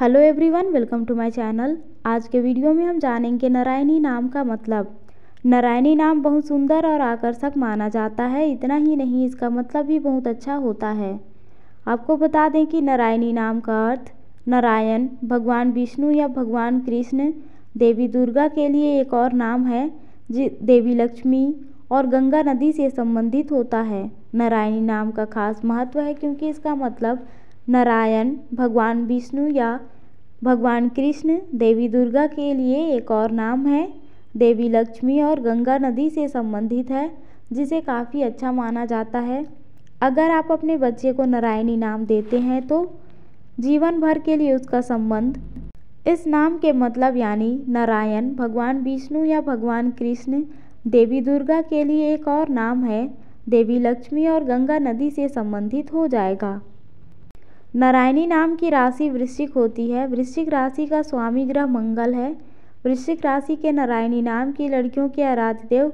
hello everyone welcome to my channel आज के video में हम जानेंगे नारायणी नाम का मतलब नारायणी नाम बहुत सुंदर और आकर्षक माना जाता है इतना ही नहीं इसका मतलब भी बहुत अच्छा होता है आपको बता दें कि नारायणी नाम का अर्थ नारायण भगवान विष्णु या भगवान कृष्ण देवी दुर्गा के लिए एक और नाम है देवी लक्ष्मी और गंगा नदी से संबंधित होता है नारायणी नाम का खास महत्व है क्योंकि इसका मतलब नारायण भगवान विष्णु या भगवान कृष्ण देवी दुर्गा के लिए एक और नाम है देवी लक्ष्मी और गंगा नदी से संबंधित है जिसे काफ़ी अच्छा माना जाता है अगर आप अपने बच्चे को नारायणी नाम देते हैं तो जीवन भर के लिए उसका संबंध इस नाम के मतलब यानी नारायण भगवान विष्णु या भगवान कृष्ण देवी दुर्गा के लिए एक और नाम है देवी लक्ष्मी और गंगा नदी से संबंधित हो जाएगा नारायणी नाम की राशि वृश्चिक होती है वृश्चिक राशि का स्वामी ग्रह मंगल है वृश्चिक राशि के नारायणी नाम की लड़कियों के आराध्य देव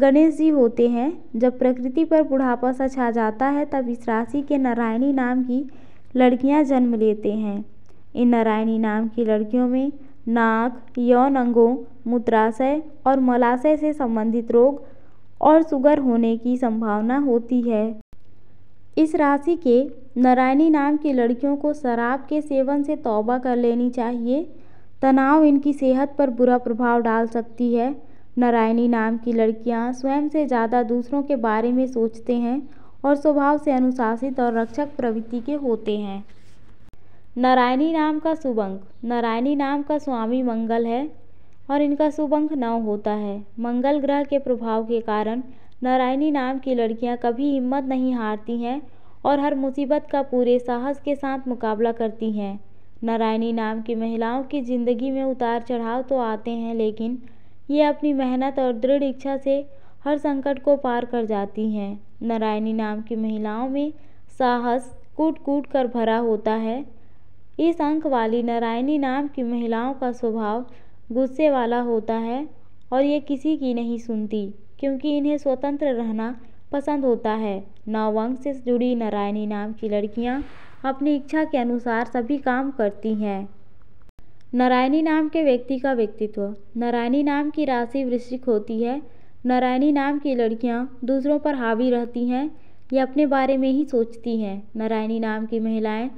गणेश जी होते हैं जब प्रकृति पर बुढ़ापा सा छा जाता है तब इस राशि के नारायणी नाम की लड़कियां जन्म लेते हैं इन नारायणी नाम की लड़कियों में नाक यौन अंगों मूत्राशय और मलाशय से संबंधित रोग और सुगर होने की संभावना होती है इस राशि के नारायणी नाम की लड़कियों को शराब के सेवन से तौबा कर लेनी चाहिए तनाव इनकी सेहत पर बुरा प्रभाव डाल सकती है नारायणी नाम की लड़कियां स्वयं से ज़्यादा दूसरों के बारे में सोचते हैं और स्वभाव से अनुशासित और रक्षक प्रवृत्ति के होते हैं नारायणी नाम का शुभ अंक नारायणी नाम का स्वामी मंगल है और इनका शुभ अंक नौ होता है मंगल ग्रह के प्रभाव के कारण नारायणी नाम की लड़कियां कभी हिम्मत नहीं हारती हैं और हर मुसीबत का पूरे साहस के साथ मुकाबला करती हैं नारायणी नाम की महिलाओं की ज़िंदगी में उतार चढ़ाव तो आते हैं लेकिन ये अपनी मेहनत और दृढ़ इच्छा से हर संकट को पार कर जाती हैं नारायणी नाम की महिलाओं में साहस कूट कूट कर भरा होता है इस अंक वाली नारायणी नाम की महिलाओं का स्वभाव गुस्से वाला होता है और ये किसी की नहीं सुनती क्योंकि इन्हें स्वतंत्र रहना पसंद होता है नववंश से जुड़ी नारायणी नाम की लड़कियां अपनी इच्छा के अनुसार सभी काम करती हैं नारायणी नाम के व्यक्ति का व्यक्तित्व नारायणी नाम की राशि वृश्चिक होती है नारायणी नाम की लड़कियां दूसरों पर हावी रहती हैं या अपने बारे में ही सोचती हैं नारायणी नाम की महिलाएं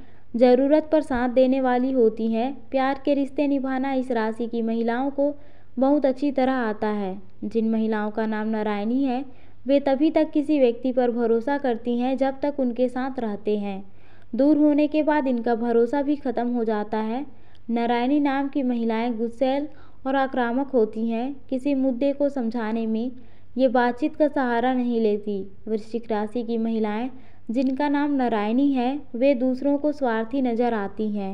ज़रूरत पर साथ देने वाली होती हैं प्यार के रिश्ते निभाना इस राशि की महिलाओं को बहुत अच्छी तरह आता है जिन महिलाओं का नाम नारायणी है वे तभी तक किसी व्यक्ति पर भरोसा करती हैं जब तक उनके साथ रहते हैं दूर होने के बाद इनका भरोसा भी खत्म हो जाता है नारायणी नाम की महिलाएं गुस्सेल और आक्रामक होती हैं किसी मुद्दे को समझाने में ये बातचीत का सहारा नहीं लेती वृश्चिक राशि की महिलाएं जिनका नाम नारायणी है वे दूसरों को स्वार्थी नजर आती हैं